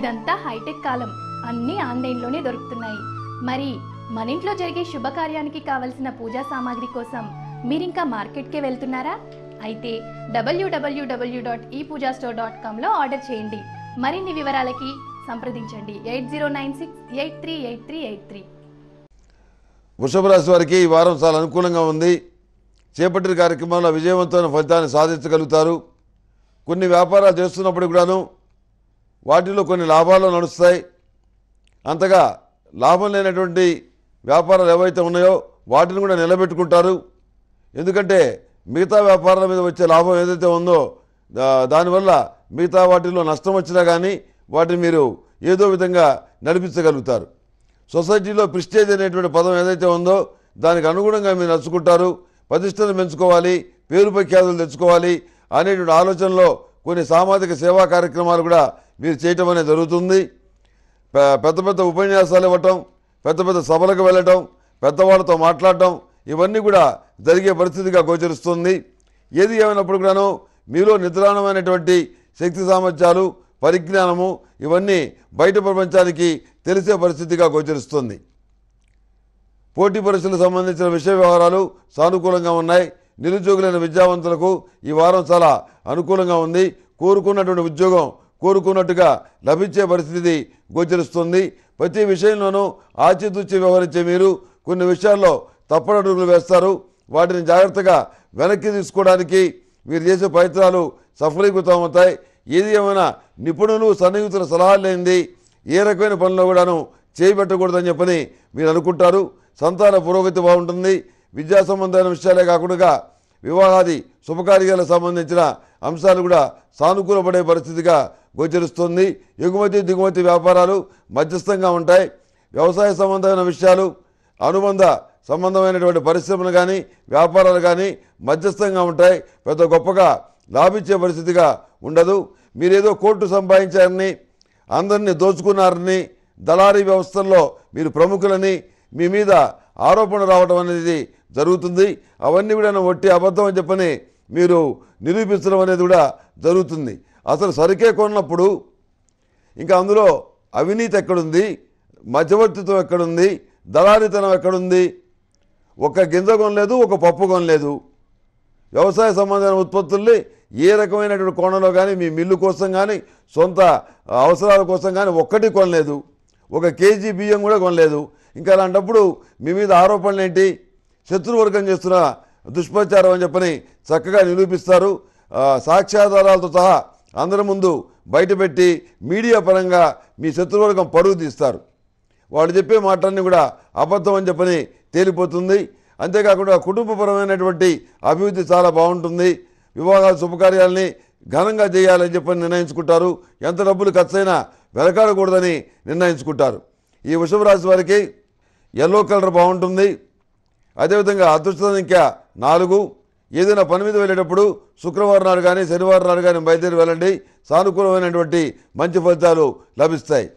ఇదంతా హైటెక్ కాలం అన్నీ ఆన్లైన్లోనే దొరుకుతున్నాయి మరి మన ఇంట్లో జరిగే శుభకార్యానికి కావలసిన పూజా సామాగ్రి కోసం మీరింకా మార్కెట్కే వెళ్తున్నారా అయితే W W W dot e Pooja store dot కామ్లో ఆర్డర్ చేయండి మరిన్ని వివరాలకి సంప్రదించండి eight zero nine six eight three eight three eight three వృషభ రాశి వారికి ఈ వారం చాలా అనుకూలంగా ఉంది చేపట్టిన కార్యక్రమంలో విజయవంతమైన ఫలితాన్ని సాధించగలుగుతారు కొన్ని వ్యాపారాలు చేస్తున్నప్పుడు కూడాను వాటిలో కొన్ని లాభాలు నడుస్తాయి అంతగా లాభం లేనటువంటి వ్యాపారాలు ఏవైతే ఉన్నాయో వాటిని కూడా నిలబెట్టుకుంటారు ఎందుకంటే మిగతా వ్యాపారాల మీద వచ్చే లాభం ఏదైతే ఉందో దానివల్ల మిగతా వాటిలో నష్టం వచ్చినా కానీ వాటిని మీరు ఏదో విధంగా నడిపించగలుగుతారు సొసైటీలో ప్రిస్టేజ్ అనేటువంటి పదం ఏదైతే ఉందో దానికి అనుగుణంగా మీరు నడుచుకుంటారు ప్రతిష్టలు పెంచుకోవాలి పేరుపై ఖ్యాతులు తెచ్చుకోవాలి అనేటువంటి ఆలోచనలో కొన్ని సామాజిక సేవా కార్యక్రమాలు కూడా మీరు చేయటం అనేది జరుగుతుంది పెద్ద పెద్ద ఉపన్యాసాలు ఇవ్వటం పెద్ద పెద్ద సభలకు వెళ్ళటం పెద్దవాళ్ళతో మాట్లాడటం ఇవన్నీ కూడా జరిగే పరిస్థితిగా గోచరిస్తుంది ఏది ఏమైనప్పుడు కూడాను మీలో నిద్రాణమైనటువంటి శక్తి సామర్థ్యాలు పరిజ్ఞానము ఇవన్నీ బయట ప్రపంచానికి తెలిసే పరిస్థితిగా గోచరిస్తుంది పోటీ పరీక్షలకు సంబంధించిన విషయ వ్యవహారాలు సానుకూలంగా ఉన్నాయి నిరుద్యోగులైన విద్యావంతులకు ఈ వారం చాలా అనుకూలంగా ఉంది కోరుకున్నటువంటి ఉద్యోగం కోరుకున్నట్టుగా లభించే పరిస్థితి గోచరిస్తుంది ప్రతి విషయంలోనూ ఆచితూచి వ్యవహరించే మీరు కొన్ని విషయాల్లో తప్పనడుగులు వేస్తారు వాటిని జాగ్రత్తగా వెనక్కి తీసుకోవడానికి మీరు చేసే ప్రయత్నాలు సఫలీకృతమవుతాయి ఏది ఏమైనా నిపుణులు సన్నిహితుల సలహాలు లేనిది ఏ రకమైన పనుల్లో కూడాను చేయబెట్టకూడదని చెప్పని మీరు అనుకుంటారు సంతాన పురోగతి బాగుంటుంది విద్యా సంబంధమైన విషయాలే కాకుండా వివాహాది శుభకార్యాలకు సంబంధించిన అంశాలు కూడా సానుకూలపడే పరిస్థితిగా గోచరిస్తుంది ఎగుమతి దిగుమతి వ్యాపారాలు మధ్యస్థంగా ఉంటాయి వ్యవసాయ సంబంధమైన విషయాలు అనుబంధ సంబంధమైనటువంటి పరిశ్రమలు కానీ వ్యాపారాలు కానీ మధ్యస్థంగా ఉంటాయి పెద్ద గొప్పగా లాభించే పరిస్థితిగా ఉండదు మీరేదో కోర్టు సంపాదించారని అందరినీ దోచుకున్నారని దళారీ వ్యవస్థల్లో మీరు ప్రముఖులని మీ మీద ఆరోపణ రావడం అనేది జరుగుతుంది అవన్నీ కూడా వట్టి అబద్ధం అని చెప్పని మీరు నిరూపించడం అనేది కూడా జరుగుతుంది అసలు సరికే కొన్నప్పుడు ఇంకా అందులో అవినీతి ఎక్కడుంది మధ్యవర్తిత్వం ఎక్కడుంది దళారితనం ఎక్కడుంది ఒక గింజ కొనలేదు ఒక పప్పు కొనలేదు వ్యవసాయ సంబంధమైన ఉత్పత్తుల్ని ఏ రకమైనటువంటి కోణంలో కానీ మీ మిల్లు కోసం కానీ సొంత అవసరాల కోసం కానీ ఒక్కటి కొనలేదు ఒక కేజీ బియ్యం కూడా కొనలేదు ఇంకా అలాంటప్పుడు మీ మీద ఆరోపణలు ఏంటి శత్రువర్గం చేస్తున్న దుష్ప్రచారం అని చెప్పని చక్కగా నిరూపిస్తారు సాక్ష్యాధారాలతో సహా అందరి ముందు బయటపెట్టి మీడియా పరంగా మీ శత్రువర్గం పరుగు తీస్తారు వాళ్ళు చెప్పే మాటలన్నీ కూడా అబద్ధం అని చెప్పని తేలిపోతుంది అంతేకాకుండా కుటుంబపరమైనటువంటి అభివృద్ధి చాలా బాగుంటుంది వివాహాల శుభకార్యాలని ఘనంగా చేయాలని చెప్పని నిర్ణయించుకుంటారు ఎంత డబ్బులు ఖర్చైనా వెలకాడకూడదని నిర్ణయించుకుంటారు ఈ వృషభ రాశి వారికి ఎల్లో కలర్ బాగుంటుంది అదేవిధంగా అదృష్టం ఇంకా నాలుగు ఏదైనా పని మీద వెళ్ళేటప్పుడు శుక్రవారం నాడు కానీ శనివారం నాడు కానీ బయలుదేరి వెళ్ళండి సానుకూలమైనటువంటి మంచి ఫలితాలు లభిస్తాయి